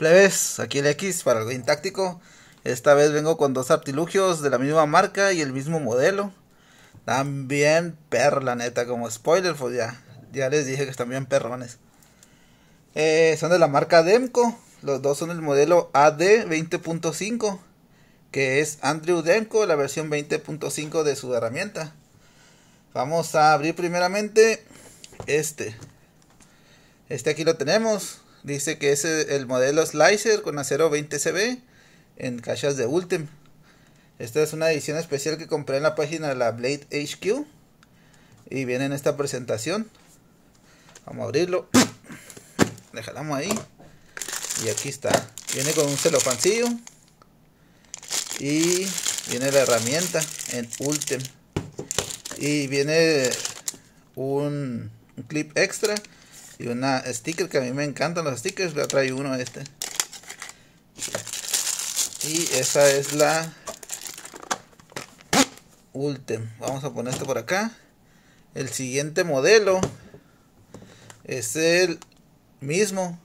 Plebes, aquí el X para el táctico. Esta vez vengo con dos artilugios de la misma marca y el mismo modelo. También bien la neta, como spoiler, pues ya, ya les dije que están bien perrones. Eh, son de la marca Demco. Los dos son el modelo AD 20.5, que es Andrew Demco, la versión 20.5 de su herramienta. Vamos a abrir primeramente este. Este aquí lo tenemos Dice que es el modelo Slicer con acero 20 CB en cajas de Ultim. Esta es una edición especial que compré en la página de la Blade HQ. Y viene en esta presentación. Vamos a abrirlo. Le ahí. Y aquí está. Viene con un celofancillo. Y viene la herramienta en Ultim. Y viene un clip extra y una sticker que a mí me encantan los stickers, Le trae uno este. Y esa es la Ultem. Vamos a poner esto por acá. El siguiente modelo es el mismo.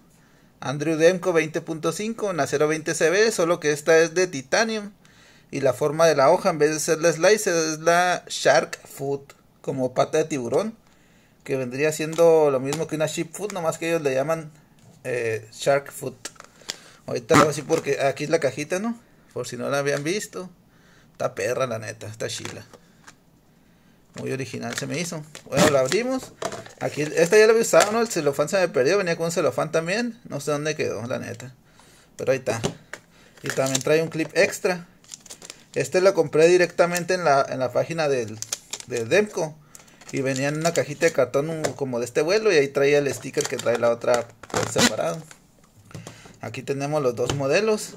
Andrew Demko 20.5, una 020 CB, solo que esta es de titanium. Y la forma de la hoja, en vez de ser la slice, es la Shark Foot, como pata de tiburón que vendría siendo lo mismo que una sheep food, nomás que ellos le llaman eh, shark food. Ahorita lo así porque aquí es la cajita, ¿no? Por si no la habían visto. Está perra, la neta, está chila. Muy original se me hizo. Bueno, la abrimos. Aquí, esta ya la había usado, ¿no? El celofán se me perdió. Venía con un celofán también. No sé dónde quedó, la neta. Pero ahí está. Y también trae un clip extra. Este lo compré directamente en la, en la página del, del Demco. Y venía en una cajita de cartón como de este vuelo y ahí traía el sticker que trae la otra por pues, separado. Aquí tenemos los dos modelos.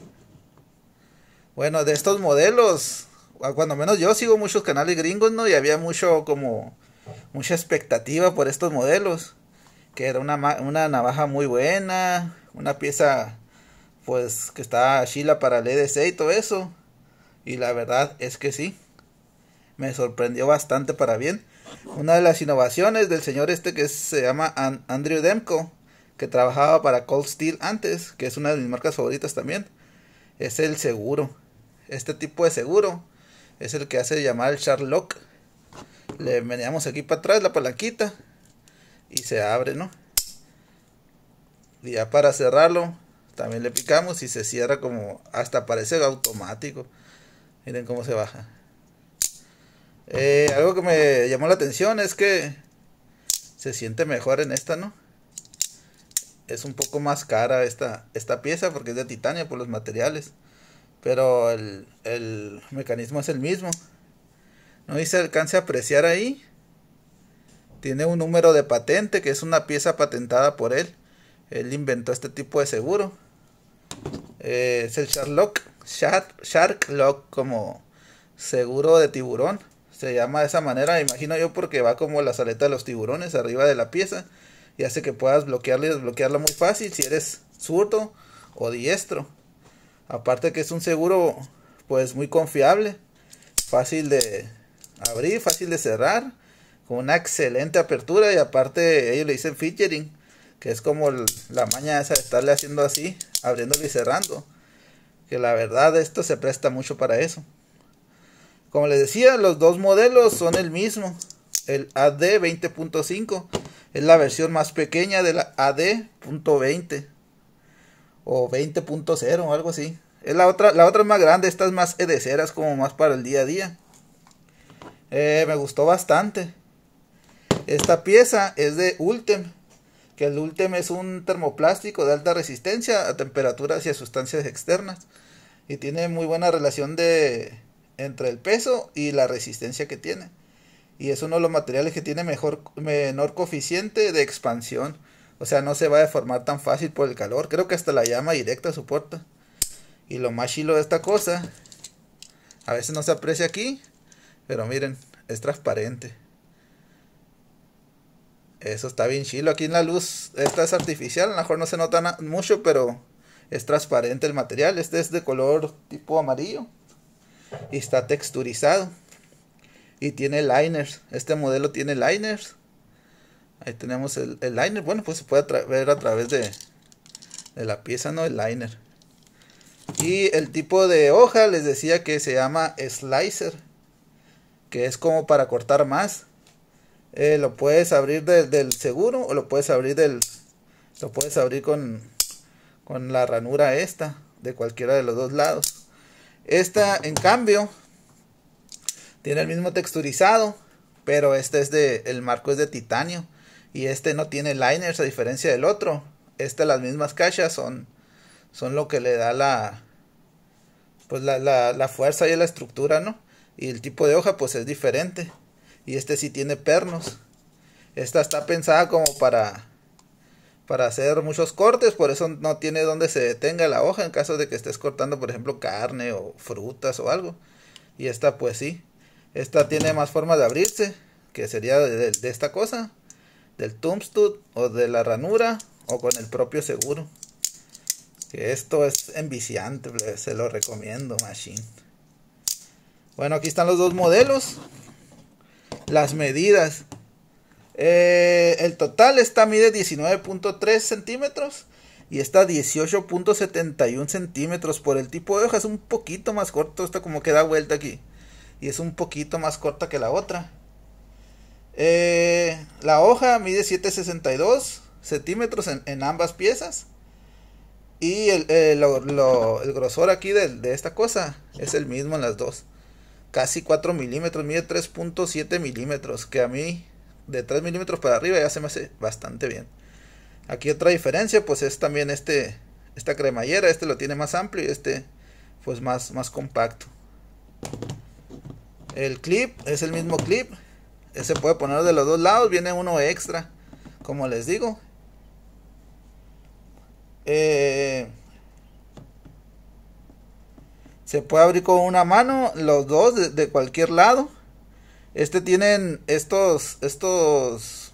Bueno, de estos modelos, cuando menos yo sigo muchos canales gringos, ¿no? Y había mucho como mucha expectativa por estos modelos. Que era una, una navaja muy buena, una pieza pues que está chila para el EDC y todo eso. Y la verdad es que sí. Me sorprendió bastante para bien. Una de las innovaciones del señor este que se llama Andrew Demko, que trabajaba para Cold Steel antes, que es una de mis marcas favoritas también, es el seguro. Este tipo de seguro es el que hace llamar el Sherlock. Le veníamos aquí para atrás la palanquita y se abre, ¿no? Y ya para cerrarlo, también le picamos y se cierra como hasta parece automático. Miren cómo se baja. Eh, algo que me llamó la atención es que se siente mejor en esta, ¿no? Es un poco más cara esta, esta pieza porque es de titanio por los materiales. Pero el, mecanismo es el mismo. No hice alcance a apreciar ahí. Tiene un número de patente que es una pieza patentada por él. Él inventó este tipo de seguro. Eh, es el Shark Lock, Shark, Shark Lock como seguro de tiburón. Se llama de esa manera, imagino yo, porque va como la saleta de los tiburones arriba de la pieza y hace que puedas bloquearla y desbloquearla muy fácil si eres zurdo o diestro. Aparte que es un seguro pues muy confiable, fácil de abrir, fácil de cerrar, con una excelente apertura y aparte ellos le dicen featuring, que es como la maña esa de estarle haciendo así, abriéndolo y cerrando. Que la verdad esto se presta mucho para eso. Como les decía, los dos modelos son el mismo. El AD 20.5 es la versión más pequeña de la AD.20 o 20.0 o algo así. Es la otra, la otra es más grande, estas es más edeceras como más para el día a día. Eh, me gustó bastante. Esta pieza es de Ultem, que el Ultem es un termoplástico de alta resistencia a temperaturas y a sustancias externas y tiene muy buena relación de entre el peso y la resistencia que tiene. Y es uno de los materiales que tiene mejor, menor coeficiente de expansión. O sea, no se va a deformar tan fácil por el calor. Creo que hasta la llama directa soporta. Y lo más chilo de esta cosa, a veces no se aprecia aquí, pero miren, es transparente. Eso está bien chilo. Aquí en la luz, esta es artificial, a lo mejor no se nota mucho, pero es transparente el material. Este es de color tipo amarillo y está texturizado. Y tiene liners. Este modelo tiene liners. Ahí tenemos el, liner. Bueno, pues se puede ver a través de, de la pieza, ¿no? El liner. Y el tipo de hoja les decía que se llama slicer. Que es como para cortar más. Eh, lo puedes abrir del seguro o lo puedes abrir del... Lo puedes abrir con, con la ranura esta. De cualquiera de los dos lados. Esta, en cambio, tiene el mismo texturizado, pero este es de, el marco es de titanio y este no tiene liners a diferencia del otro. Estas las mismas cachas son, son lo que le da la, pues la, la, la fuerza y la estructura, ¿no? Y el tipo de hoja pues es diferente. Y este sí tiene pernos. Esta está pensada como para para hacer muchos cortes, por eso no tiene donde se detenga la hoja en caso de que estés cortando, por ejemplo, carne o frutas o algo. Y esta pues sí, esta tiene más forma de abrirse, que sería de, esta cosa, del tumstud o de la ranura o con el propio seguro. Que esto es enviciante, se lo recomiendo, machine. Bueno, aquí están los dos modelos. Las medidas. Eh, el total está mide 19.3 centímetros y está 18.71 centímetros por el tipo de hoja. Es un poquito más corto, está como que da vuelta aquí. Y es un poquito más corta que la otra. Eh, la hoja mide 7.62 centímetros en, ambas piezas. Y eh, el, grosor aquí de, de, esta cosa es el mismo en las dos. Casi 4 milímetros, mide 3.7 milímetros, que a mí de 3 milímetros para arriba ya se me hace bastante bien. Aquí otra diferencia pues es también este, esta cremallera, este lo tiene más amplio y este pues más, más compacto. El clip es el mismo clip, eh, se puede poner de los dos lados, viene uno extra, como les digo. Eh, se puede abrir con una mano, los dos de cualquier lado. Este tienen estos, estos,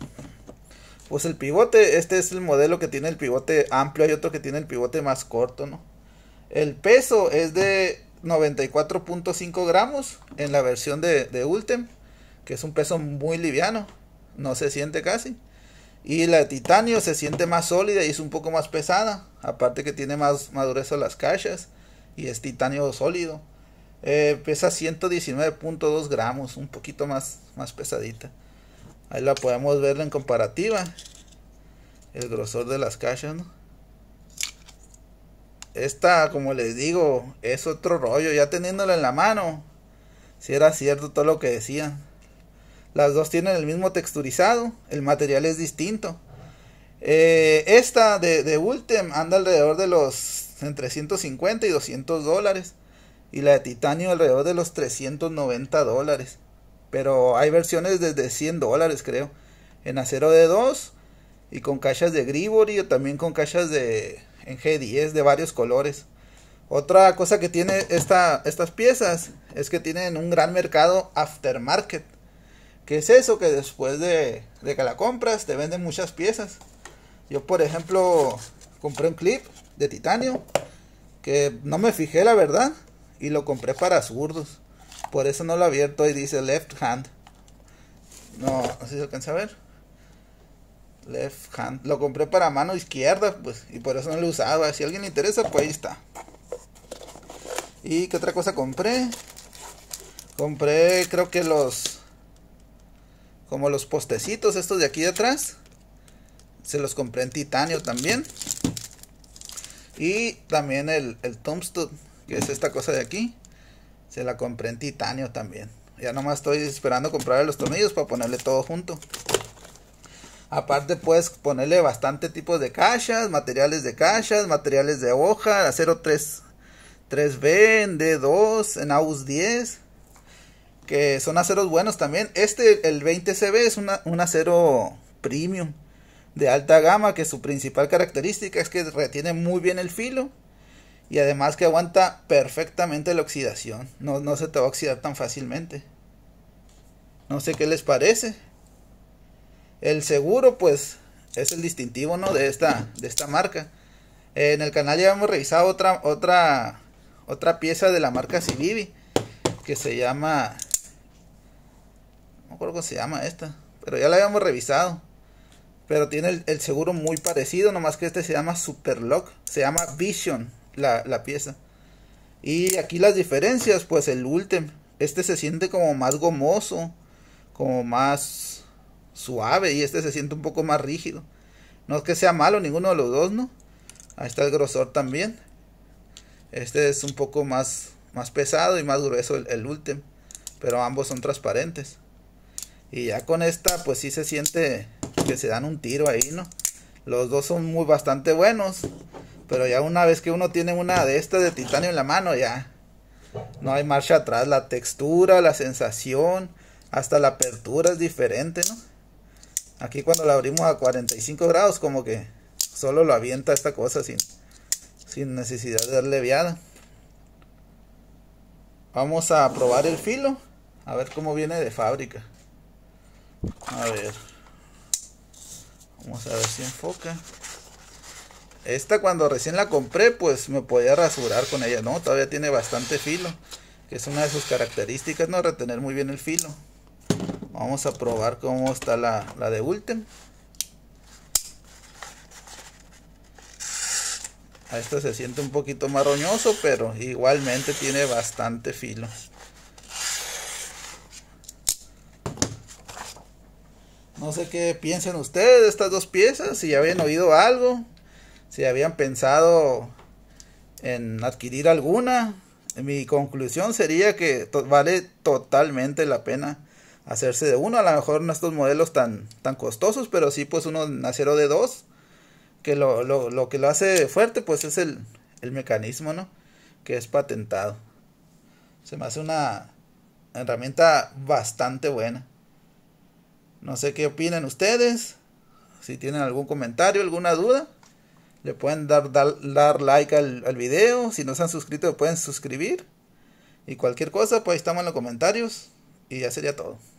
pues el pivote, este es el modelo que tiene el pivote amplio, hay otro que tiene el pivote más corto, ¿no? El peso es de 94.5 gramos en la versión de, Ultem, que es un peso muy liviano, no se siente casi. Y la de titanio se siente más sólida y es un poco más pesada, aparte que tiene más, madurez a las cachas. y es titanio sólido. Eh, pesa 119.2 gramos, un poquito más, más pesadita. Ahí la podemos ver en comparativa. El grosor de las cajas, Esta, como les digo, es otro rollo. Ya teniéndola en la mano, si era cierto todo lo que decían. Las dos tienen el mismo texturizado, el material es distinto. Eh, esta de, de Ultem anda alrededor de los entre 150 y 200 dólares y la de titanio alrededor de los 390 dólares. Pero hay versiones desde 100 dólares, creo. En acero de 2 y con cajas de grigori o también con cajas de en G10 de varios colores. Otra cosa que tiene estas piezas es que tienen un gran mercado aftermarket. Que es eso? Que después de, de, que la compras te venden muchas piezas. Yo, por ejemplo, compré un clip de titanio que no me fijé, la verdad y lo compré para zurdos. Por eso no lo abierto y dice left hand. No, así se alcanza a ver. Left hand. Lo compré para mano izquierda, pues, y por eso no lo usaba. Si a alguien le interesa, pues ahí está. ¿Y qué otra cosa compré? Compré, creo que los. Como los postecitos, estos de aquí de atrás. Se los compré en titanio también. Y también el, el tombstone que es esta cosa de aquí. Se la compré en titanio también. Ya nomás estoy esperando comprarle los tornillos para ponerle todo junto. Aparte puedes ponerle bastante tipos de cajas, materiales de cajas, materiales de hoja, acero 3, b en D2, en AUS 10, que son aceros buenos también. Este, el 20CB, es un acero premium de alta gama, que su principal característica es que retiene muy bien el filo y además que aguanta perfectamente la oxidación. No, se te va a oxidar tan fácilmente. No sé qué les parece. El seguro, pues, es el distintivo, ¿no? De esta, de esta marca. en el canal ya hemos revisado otra, otra, otra pieza de la marca Civivi. Que se llama... No recuerdo acuerdo cómo se llama esta. Pero ya la habíamos revisado. Pero tiene el, el seguro muy parecido, nomás que este se llama Superlock. Se llama Vision la, pieza. Y aquí las diferencias, pues el Ultem, este se siente como más gomoso, como más suave y este se siente un poco más rígido. No es que sea malo ninguno de los dos, ¿no? Ahí está el grosor también. Este es un poco más, más pesado y más grueso el, el pero ambos son transparentes. Y ya con esta, pues sí se siente que se dan un tiro ahí, ¿no? Los dos son muy bastante buenos. Pero ya una vez que uno tiene una de estas de titanio en la mano, ya no hay marcha atrás. La textura, la sensación, hasta la apertura es diferente, ¿no? Aquí cuando la abrimos a 45 grados, como que solo lo avienta esta cosa sin, sin necesidad de darle viada. Vamos a probar el filo, a ver cómo viene de fábrica. A ver. Vamos a ver si enfoca. Esta cuando recién la compré, pues me podía rasurar con ella, ¿no? Todavía tiene bastante filo, que es una de sus características, ¿no? Retener muy bien el filo. Vamos a probar cómo está la, de Ulten. A esta se siente un poquito marroñoso, pero igualmente tiene bastante filo. No sé qué piensen ustedes de estas dos piezas, si ya habían oído algo si habían pensado en adquirir alguna. Mi conclusión sería que vale totalmente la pena hacerse de uno. A lo mejor no estos modelos tan, tan costosos, pero sí pues uno nacero de dos. Que lo, que lo hace fuerte pues es el, el mecanismo, ¿no? Que es patentado. Se me hace una herramienta bastante buena. No sé qué opinan ustedes. Si tienen algún comentario, alguna duda le pueden dar, dar, like al, al, video. Si no se han suscrito, pueden suscribir. Y cualquier cosa, pues estamos en los comentarios. Y ya sería todo.